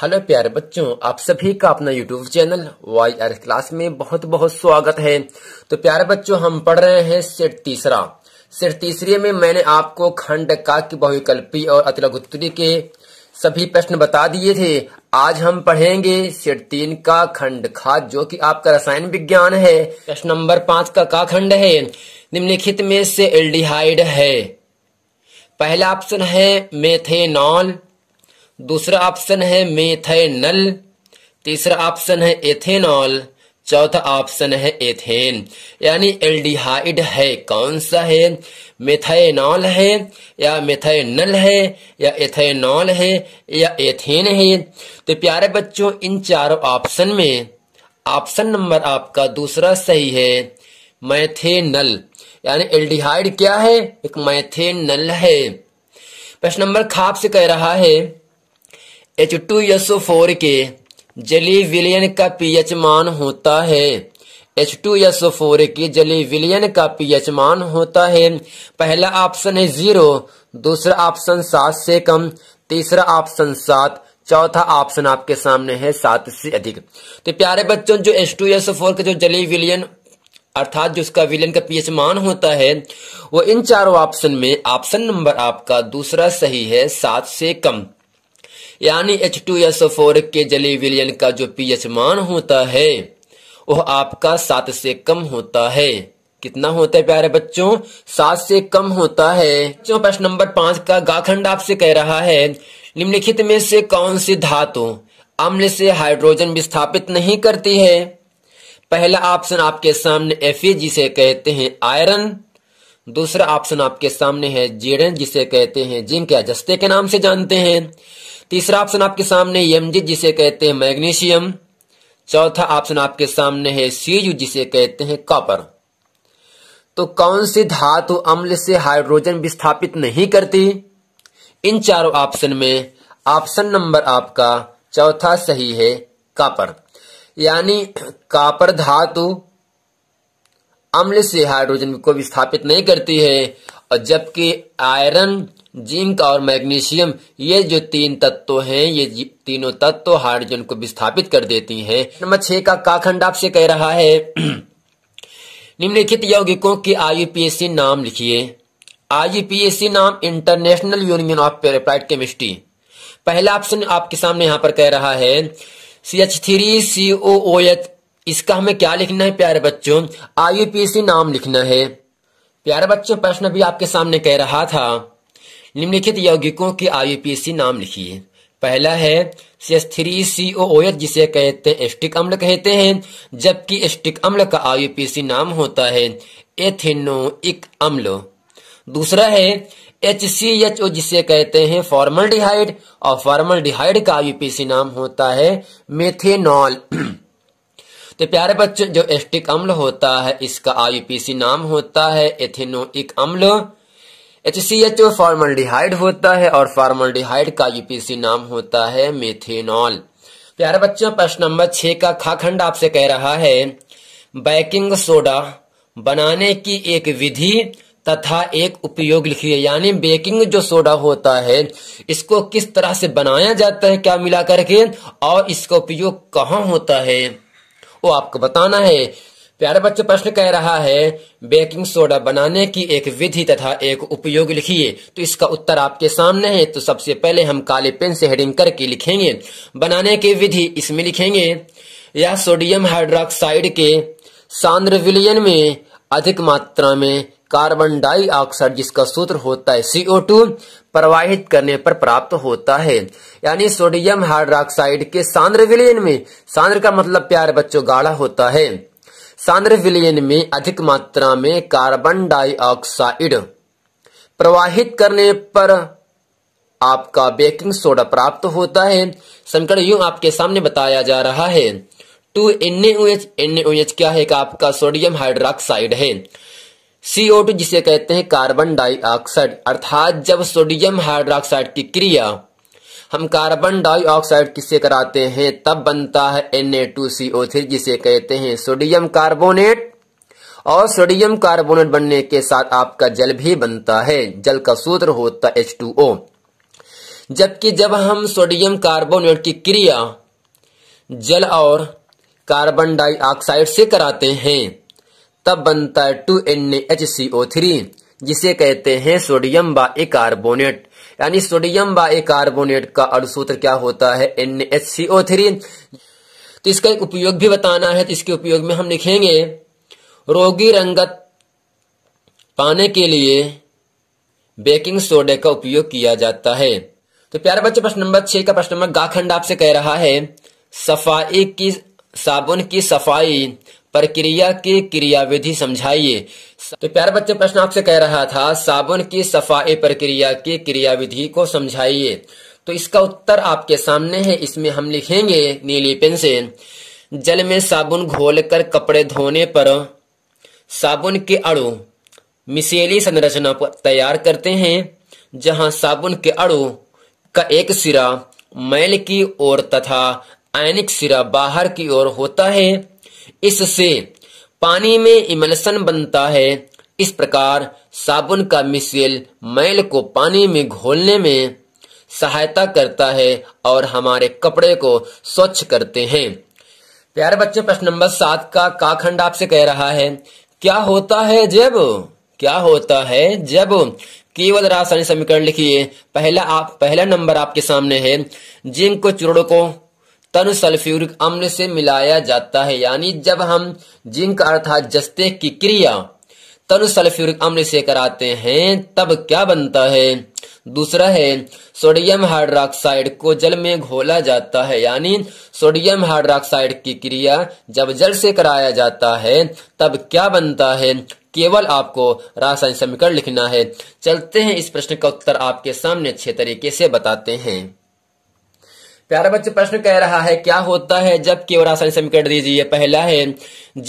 hello प्यारे बच्चों आप सभी का अपना YouTube channel Y R class में बहुत बहुत स्वागत है तो प्यारे बच्चों हम पढ़ रहे हैं सेट तीसरा सेट तीसरे में मैंने आपको खंड का बहुविकल्पी और अतिलघुत्री के सभी प्रश्न बता दिए थे आज हम पढ़ेंगे सेट तीन का खंड खा जो कि आपका रसायन विज्ञान है प्रश्न नंबर पांच का का खंड है निम्नलिखित में से एल्डिहाइड है पहला ऑप्शन है मेथेनॉल दूसरा ऑप्शन है मेथेनल तीसरा ऑप्शन है एथेनॉल चौथा ऑप्शन है एथेन यानी एल्डिहाइड है कौन सा है मेथेनॉल है या मेथेनल है या एथेनॉल है या एथेन है तो प्यारे बच्चों इन चारों ऑप्शन में ऑप्शन नंबर आपका दूसरा सही है मैथेनल यानी एल्डिहाइड क्या है एक मैथेनल है प्रश्न नंबर खाप से कह रहा है एच टू एस फोर के जली विलियन का पीएच मान होता है एच टू एस फोर के जली विलियन का पीएच मान होता है पहला ऑप्शन है जीरो दूसरा ऑप्शन सात से कम तीसरा ऑप्शन सात चौथा ऑप्शन आपके सामने है सात से अधिक तो प्यारे बच्चों जो एच टू एस फोर का जो जली विलियन अर्थात जो उसका विलियन का पीएच मान होता है वो इन चारों ऑप्शन में ऑप्शन नंबर आपका दूसरा सही है सात से कम यानी एच टू एस फोर के जली विलियन का जो पीएच मान होता है वह आपका सात से कम होता है कितना होता है प्यारे बच्चों सात से कम होता है बच्चों प्रश्न नंबर पांच का गाखंड आपसे कह रहा है निम्नलिखित में से कौन सी धातु अम्ल से हाइड्रोजन विस्थापित नहीं करती है पहला ऑप्शन आपके सामने एफ जिसे कहते हैं आयरन दूसरा ऑप्शन आपके सामने है जेडन जिसे कहते हैं जिंक या जस्ते के नाम से जानते हैं तीसरा ऑप्शन आपके सामने यमजित जिसे कहते हैं मैग्नीशियम चौथा ऑप्शन आपके सामने है सीयू जिसे कहते हैं कॉपर तो कौन सी धातु अम्ल से हाइड्रोजन विस्थापित नहीं करती इन चारों ऑप्शन में ऑप्शन नंबर आपका चौथा सही है कापर यानी कापर धातु अम्ल से हाइड्रोजन को विस्थापित नहीं करती है और जबकि आयरन जिंक और मैग्नीशियम ये जो तीन तत्व हैं ये तीनों तत्व हाइड्रोजन को विस्थापित कर देती हैं नंबर छह का काखंड आपसे कह रहा है निम्नलिखित यौगिकों की आईयूपीएससी नाम लिखिए आईयूपीएससी नाम international union of pure applied chemistry पहला ऑप्शन आपके सामने यहाँ पर कह रहा है C H three C O O H इसका हमें क्या लिखना है प्यारे बच्चों आई नाम लिखना है प्यारे बच्चों प्रश्न भी आपके सामने कह रहा था निम्नलिखित यौगिकों के आई नाम लिखिए पहला है थ्री सी ओ ओ जिसे कहते हैं एस्टिक अम्ल कहते हैं जबकि एस्टिक अम्ल का आई नाम होता है इक अम्ल दूसरा है एच सी एच ओ जिसे कहते हैं फॉर्मल डिहाइड और फॉर्मल डिहाइड का आई नाम होता है मेथेनॉल तो प्यारे बच्चों जो एस्टिक अम्ल होता है इसका आईपीसी नाम होता है एथेनोइक अम्ल एच सी एच ओ होता है और फार्मल्डिहाइड का यूपीसी नाम होता है मेथेनॉल प्यारे बच्चों प्रश्न नंबर छह का खाखंड आपसे कह रहा है बेकिंग सोडा बनाने की एक विधि तथा एक उपयोग लिखिए यानी बेकिंग जो सोडा होता है इसको किस तरह से बनाया जाता है क्या मिला करके और इसका उपयोग कहाँ होता है वो आपको बताना है प्यारे बच्चे प्रश्न कह रहा है बेकिंग सोडा बनाने की एक विधि तथा एक उपयोग लिखिए तो इसका उत्तर आपके सामने है तो सबसे पहले हम काले पेन से हेडिंग करके लिखेंगे बनाने की विधि इसमें लिखेंगे यह सोडियम हाइड्रोक्साइड के सांद्र विलयन में अधिक मात्रा में कार्बन डाइऑक्साइड जिसका सूत्र होता है सीओ टू प्रवाहित करने पर प्राप्त होता है यानी सोडियम हाइड्रोक्साइड के सांद्र विलयन में सांद्र का मतलब प्यारे बच्चों गाढ़ा होता है सांद्र विलयन में अधिक मात्रा में कार्बन डाइऑक्साइड प्रवाहित करने पर आपका बेकिंग सोडा प्राप्त होता है संकट यू आपके सामने बताया जा रहा है two N H N H क्या है का आपका सोडियम हाइड्रोक्साइड है सीओ टू जिसे कहते हैं कार्बन डाइऑक्साइड अर्थात जब सोडियम हाइड्रोक्साइड की क्रिया हम कार्बन डाइऑक्साइड किससे कराते हैं तब बनता है Na2CO3 जिसे कहते हैं सोडियम कार्बोनेट और सोडियम कार्बोनेट बनने के साथ आपका जल भी बनता है जल का सूत्र होता है H2O जबकि जब हम सोडियम कार्बोनेट की क्रिया जल और कार्बन डाइऑक्साइड से कराते हैं तब बनता है two N H C O three जिसे कहते हैं सोडियम बाए कार्बोनेट यानी सोडियम बाए कार्बोनेट का अणुसूत्र क्या होता है N H C O three तो इसका एक उपयोग भी बताना है तो इसके उपयोग में हम लिखेंगे रोगी रंगत पाने के लिए बेकिंग सोडे का उपयोग किया जाता है तो प्यारे बच्चे प्रश्न नंबर छह का प्रश्न नंबर गाखंड आपसे कह रहा है सफाई की साबुन की सफाई प्रक्रिया की क्रियाविधि समझाइए तो प्यार बच्चे प्रश्न आपसे कह रहा था साबुन की सफाई प्रक्रिया की क्रियाविधि को समझाइए तो इसका उत्तर आपके सामने है इसमें हम लिखेंगे नीली पेन से जल में साबुन घोलकर कपड़े धोने पर साबुन के अड़ु मिसेली संरचना तैयार करते हैं जहां साबुन के अड़ु का एक सिरा मैल की ओर तथा आयनिक सिरा बाहर की ओर होता है इससे पानी में इमलसन बनता है इस प्रकार साबुन का मिसेल मैल को पानी में घोलने में सहायता करता है और हमारे कपड़े को स्वच्छ करते हैं प्यारे बच्चे प्रश्न नंबर सात का काखंड आपसे कह रहा है क्या होता है जब क्या होता है जब केवल रासायनिक समीकरण लिखिए पहला आप पहला नंबर आपके सामने है जिंक को चूर्ण को तनु सल्फ्यूरिक अम्ल से मिलाया जाता है यानी जब हम जिंक अर्थात जस्ते की क्रिया तनु सल्फ्यूरिक अम्ल से कराते हैं तब क्या बनता है दूसरा है सोडियम हाइड्रोक्साइड को जल में घोला जाता है यानी सोडियम हाइड्रोक्साइड की क्रिया जब जल से कराया जाता है तब क्या बनता है केवल आपको रासायनिक समीकरण लिखना है चलते हैं इस प्रश्न का उत्तर आपके सामने अच्छे तरीके से बताते हैं प्यारा बच्चे प्रश्न कह रहा है क्या होता है जब केवल आसानी से कर दीजिए पहला है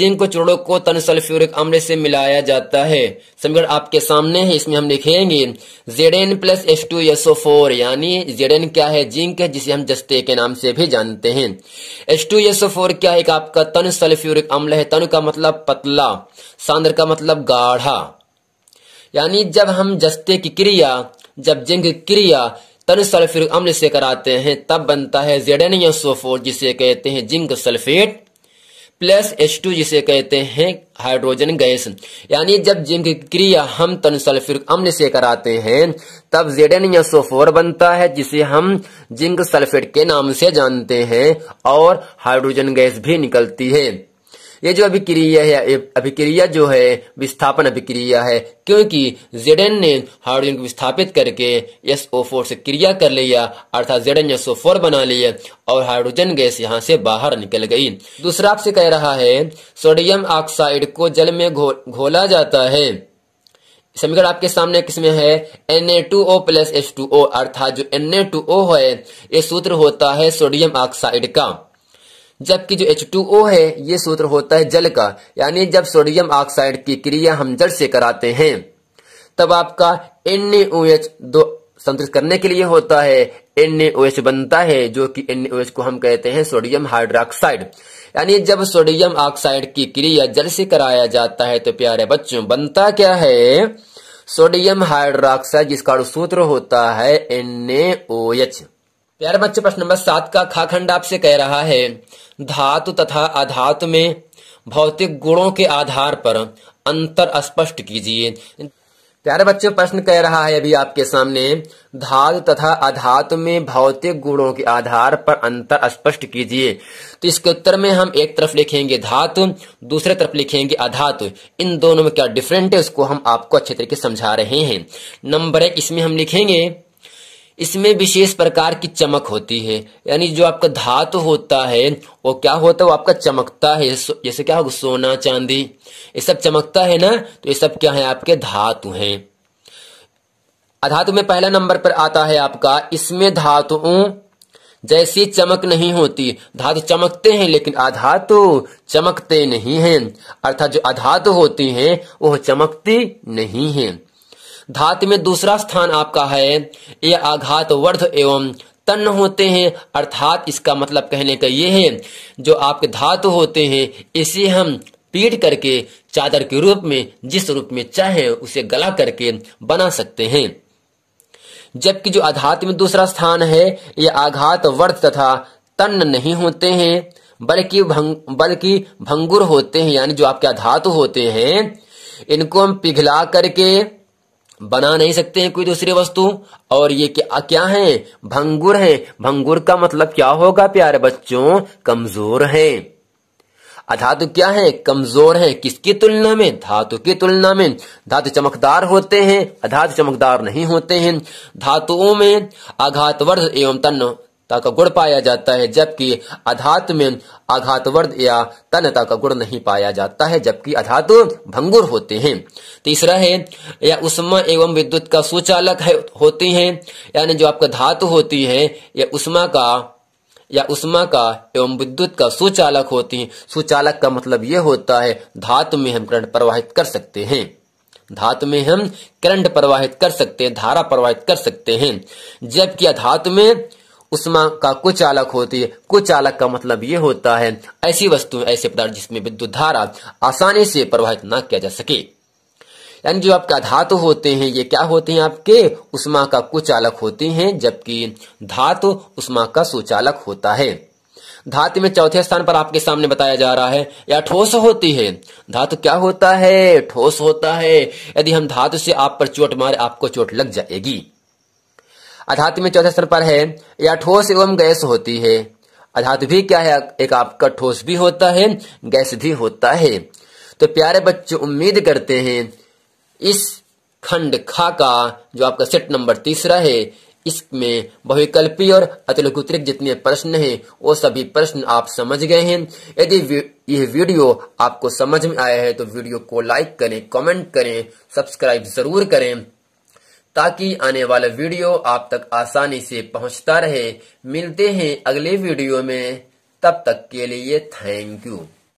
जिंक को चूड़ों को तन सल्फ्यूरिक अम्ल से मिलाया जाता है समीकरण आपके सामने है इसमें हम लिखेंगे Z N plus S two S O four यानी जेड एन क्या है जिंक है जिसे हम जस्ते के नाम से भी जानते हैं S two S O four क्या है आपका तन सल्फ्यूरिक अम्ल है तन का मतलब पतला सांद्र का मतलब गाढ़ा यानी जब हम जस्ते की क्रिया जब जिंक क्रिया तन सल्फ्यूरिक अम्ल से कराते हैं तब बनता है जेडन जिसे कहते हैं zinc sulphate plus H two जिसे कहते हैं हाइड्रोजन गैस यानी जब जिंक क्रिया हम तन सल्फ्यूरिक अम्ल से कराते हैं तब जेडन बनता है जिसे हम जिंक सल्फेट के नाम से जानते हैं और हाइड्रोजन गैस भी निकलती है ये जो अभिक्रिया है अभिक्रिया जो है विस्थापन अभिक्रिया है क्योंकि जेडन ने हाइड्रोजन को विस्थापित करके फोर से क्रिया कर लिया अर्थात जेडन फोर बना लिया और हाइड्रोजन गैस यहाँ से बाहर निकल गई दूसरा आपसे कह रहा है सोडियम ऑक्साइड को जल में घो, घोला जाता है समीकरण आपके सामने किसमें है Na2O प्लस ओ अर्थात जो Na2O है ये सूत्र होता है सोडियम ऑक्साइड का जबकि जो H2O है ये सूत्र होता है जल का यानी जब सोडियम ऑक्साइड की क्रिया हम जल से कराते हैं तब आपका NaOH दो संतुलित करने के लिए होता है NaOH बनता है जो कि NaOH को हम कहते हैं सोडियम हाइड्रोक्साइड यानी जब सोडियम ऑक्साइड की क्रिया जल से कराया जाता है तो प्यारे बच्चों बनता क्या है सोडियम हाइड्रोक्साइड जिसका सूत्र होता है NaOH प्यारे बच्चे प्रश्न नंबर सात का खाखंड आपसे कह रहा है धातु तथा अधातु में भौतिक गुणों के आधार पर अंतर स्पष्ट कीजिए प्यारे बच्चे प्रश्न कह रहा है अभी आपके सामने धातु तथा अधातु में भौतिक गुणों के आधार पर अंतर स्पष्ट कीजिए तो इसके उत्तर में हम एक तरफ लिखेंगे धातु दूसरे तरफ लिखेंगे अधातु इन दोनों में क्या डिफरेंट है उसको हम आपको अच्छे तरीके समझा रहे हैं नंबर एक इसमें हम लिखेंगे इसमें विशेष प्रकार की चमक होती है यानी जो आपका धातु होता है वो क्या होता है वो आपका चमकता है जैसे क्या होगा सोना चांदी ये सब चमकता है ना तो ये सब क्या है आपके धातु हैं अधातु में पहला नंबर पर आता है आपका इसमें धातु जैसी चमक नहीं होती धातु चमकते हैं लेकिन अधातु चमकते नहीं हैं अर्थात जो अधातु होती हैं वह चमकती नहीं हैं धात में दूसरा स्थान आपका है ये आघात वर्ध एवं तन्न होते हैं अर्थात इसका मतलब कहने का ये है जो आपके धातु होते हैं इसे हम पीट करके चादर के रूप में जिस रूप में चाहे उसे गला करके बना सकते हैं जबकि जो आघात में दूसरा स्थान है यह आघात वर्ध तथा तन्न नहीं होते हैं बल्कि भंग बल्कि भंगुर होते हैं यानी जो आपके धातु होते हैं इनको हम पिघला करके बना नहीं सकते हैं कोई दूसरी वस्तु और ये क्या क्या है भंगुर है भंगुर का मतलब क्या होगा प्यारे बच्चों कमजोर है अधातु क्या है कमजोर है किसकी तुलना में धातु की तुलना में धातु चमकदार होते हैं अधातु चमकदार नहीं होते हैं धातुओं में वर्ध एवं तन का गुण पाया जाता है जबकि अधात में वर्द या तनता का गुण नहीं पाया जाता है जबकि अधातु भंगुर होते हैं तीसरा है या उष्मा एवं विद्युत का सुचालक है होते हैं यानी जो आपका धातु होती है या उष्मा का या उष्मा का एवं विद्युत का सुचालक होती है सुचालक का मतलब यह होता है धातु में हम करंट प्रवाहित कर सकते हैं धातु में हम करंट प्रवाहित कर सकते हैं धारा प्रवाहित कर सकते हैं जबकि अधातु में उष्मा का चालक होती है कुचालक का मतलब ये होता है ऐसी वस्तु ऐसे पदार्थ जिसमें विद्युत धारा आसानी से प्रवाहित न किया जा सके यानी जो आपके धातु होते हैं ये क्या होते हैं आपके उष्मा का कुचालक होते हैं जबकि धातु उष्मा का सुचालक होता है धातु में चौथे स्थान पर आपके सामने बताया जा रहा है या ठोस होती है धातु क्या होता है ठोस होता है यदि हम धातु से आप पर चोट मारे आपको चोट लग जाएगी अधातु में चौथे स्थान पर है या ठोस एवं गैस होती है अधातु भी क्या है एक आपका ठोस भी होता है गैस भी होता है तो प्यारे बच्चे उम्मीद करते हैं इस खंड खा का जो आपका सेट नंबर तीसरा है इसमें बहुविकल्पी और अतिलघुतरिक जितने प्रश्न हैं वो सभी प्रश्न आप समझ गए हैं यदि यह वीडियो आपको समझ में आया है तो वीडियो को लाइक करें कमेंट करें सब्सक्राइब जरूर करें ताकि आने वाला वीडियो आप तक आसानी से पहुंचता रहे मिलते हैं अगले वीडियो में तब तक के लिए थैंक यू